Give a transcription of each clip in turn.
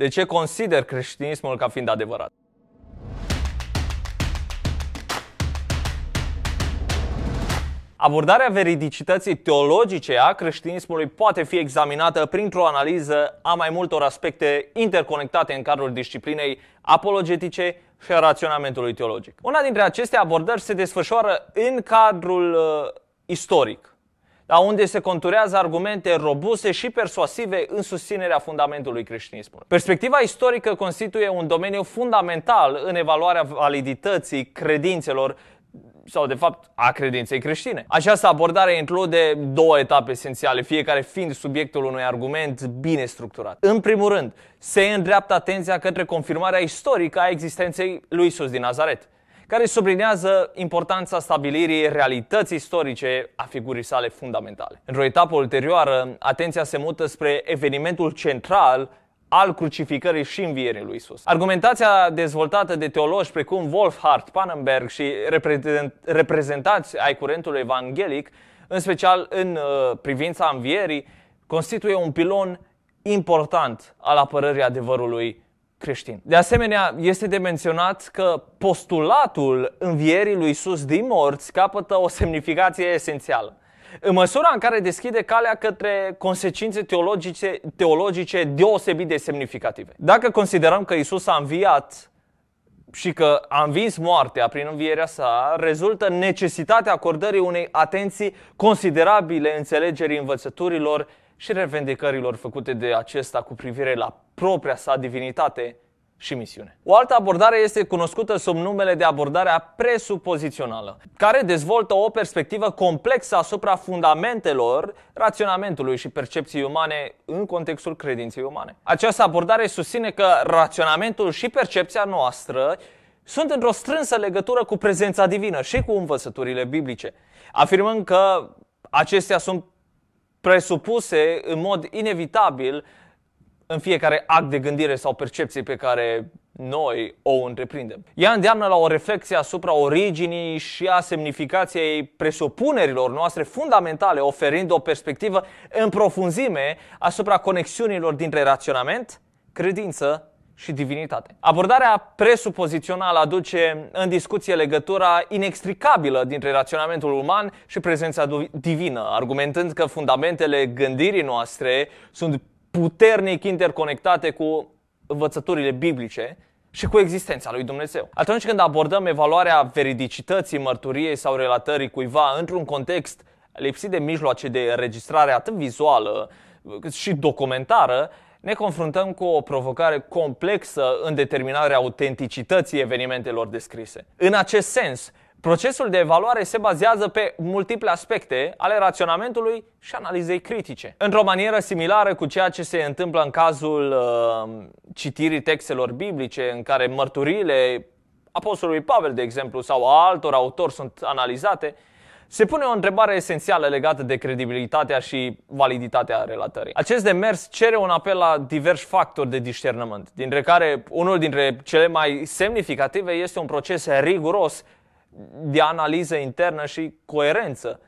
De ce consider creștinismul ca fiind adevărat? Abordarea veridicității teologice a creștinismului poate fi examinată printr-o analiză a mai multor aspecte interconectate în cadrul disciplinei apologetice și a raționamentului teologic. Una dintre aceste abordări se desfășoară în cadrul uh, istoric, la unde se conturează argumente robuste și persuasive în susținerea fundamentului creștinismului. Perspectiva istorică constituie un domeniu fundamental în evaluarea validității credințelor sau de fapt a credinței creștine. Această abordare include două etape esențiale, fiecare fiind subiectul unui argument bine structurat. În primul rând, se îndreaptă atenția către confirmarea istorică a existenței lui Isus din Nazaret care sublinează importanța stabilirii realității istorice a figurii sale fundamentale. Într-o etapă ulterioară, atenția se mută spre evenimentul central al crucificării și învierii lui Isus. Argumentația dezvoltată de teologi precum Wolfhard, Pannenberg și reprezentanți ai curentului evanghelic, în special în uh, privința învierii, constituie un pilon important al apărării adevărului creștin. De asemenea, este de menționat că postulatul învierii lui Isus din morți capătă o semnificație esențială. În măsura în care deschide calea către consecințe teologice, teologice deosebit de semnificative. Dacă considerăm că Isus a înviat și că a învins moartea prin învierea sa, rezultă necesitatea acordării unei atenții considerabile înțelegerii învățăturilor și revendicărilor făcute de acesta cu privire la propria sa divinitate și misiune. O altă abordare este cunoscută sub numele de abordarea presupozițională, care dezvoltă o perspectivă complexă asupra fundamentelor raționamentului și percepției umane în contextul credinței umane. Această abordare susține că raționamentul și percepția noastră sunt într-o strânsă legătură cu prezența divină și cu învățăturile biblice, afirmând că acestea sunt presupuse în mod inevitabil în fiecare act de gândire sau percepție pe care noi o întreprindem. Ea îndeamnă la o reflexie asupra originii și a semnificației presupunerilor noastre fundamentale, oferind o perspectivă în profunzime asupra conexiunilor dintre raționament, credință și divinitate. Abordarea presupozițională aduce în discuție legătura inextricabilă dintre raționamentul uman și prezența divină, argumentând că fundamentele gândirii noastre sunt puternic interconectate cu învățăturile biblice și cu existența lui Dumnezeu. Atunci când abordăm evaluarea veridicității mărturiei sau relatării cuiva într-un context lipsit de mijloace de înregistrare atât vizuală cât și documentară, ne confruntăm cu o provocare complexă în determinarea autenticității evenimentelor descrise. În acest sens, procesul de evaluare se bazează pe multiple aspecte ale raționamentului și analizei critice. Într-o manieră similară cu ceea ce se întâmplă în cazul uh, citirii textelor biblice, în care mărturile apostolului Pavel, de exemplu, sau a altor autori sunt analizate, uh, se pune o întrebare esențială legată de credibilitatea și validitatea relatării. Acest demers cere un apel la diversi factori de discernământ, dintre care unul dintre cele mai semnificative este un proces riguros de analiză internă și coerență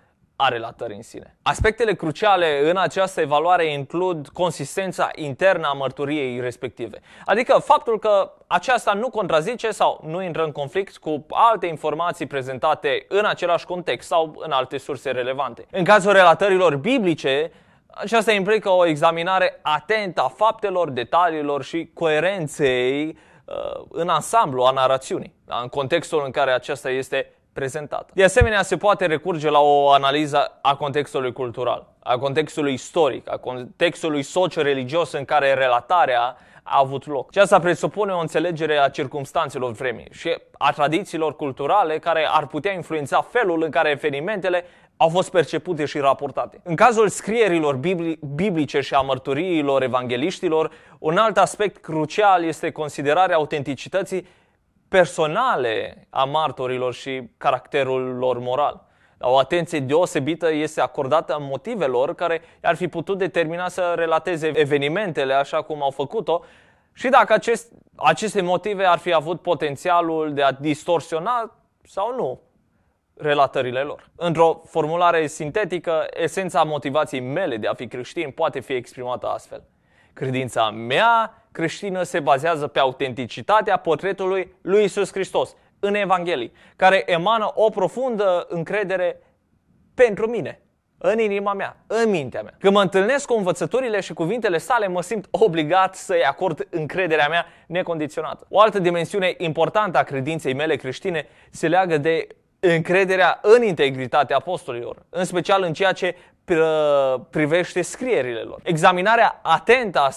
a relatării în sine. Aspectele cruciale în această evaluare includ consistența internă a mărturiei respective, adică faptul că aceasta nu contrazice sau nu intră în conflict cu alte informații prezentate în același context sau în alte surse relevante. În cazul relatărilor biblice, aceasta implică o examinare atentă a faptelor, detaliilor și coerenței uh, în ansamblu a narațiunii, da? în contextul în care aceasta este prezentată. De asemenea, se poate recurge la o analiză a contextului cultural, a contextului istoric, a contextului socio-religios în care relatarea a avut loc. Și asta presupune o înțelegere a circumstanțelor vremii și a tradițiilor culturale care ar putea influența felul în care evenimentele au fost percepute și raportate. În cazul scrierilor biblice și a mărturiilor evangeliștilor, un alt aspect crucial este considerarea autenticității personale a martorilor și caracterul lor moral. O atenție deosebită este acordată motivelor care ar fi putut determina să relateze evenimentele așa cum au făcut-o și dacă acest, aceste motive ar fi avut potențialul de a distorsiona sau nu relatările lor. Într-o formulare sintetică, esența motivației mele de a fi creștin poate fi exprimată astfel. Credința mea creștină se bazează pe autenticitatea portretului lui Isus Hristos în Evanghelie, care emană o profundă încredere pentru mine, în inima mea, în mintea mea. Când mă întâlnesc cu învățăturile și cuvintele sale, mă simt obligat să-i acord încrederea mea necondiționată. O altă dimensiune importantă a credinței mele creștine se leagă de încrederea în integritatea apostolilor, în special în ceea ce privește scrierile lor. Examinarea atentă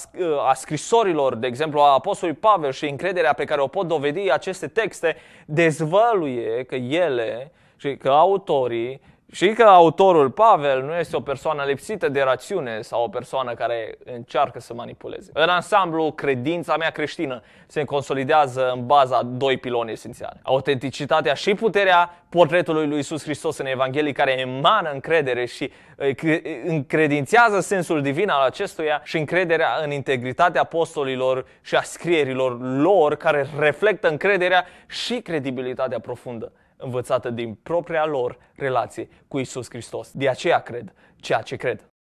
a, scrisorilor, de exemplu a Apostolului Pavel și încrederea pe care o pot dovedi aceste texte, dezvăluie că ele și că autorii și că autorul Pavel nu este o persoană lipsită de rațiune sau o persoană care încearcă să manipuleze. În ansamblu, credința mea creștină se consolidează în baza doi piloni esențiale. Autenticitatea și puterea portretului lui Isus Hristos în Evanghelie care emană încredere și încredințează sensul divin al acestuia și încrederea în integritatea apostolilor și a scrierilor lor care reflectă încrederea și credibilitatea profundă învățată din propria lor relație cu Isus Hristos. De aceea cred ceea ce cred.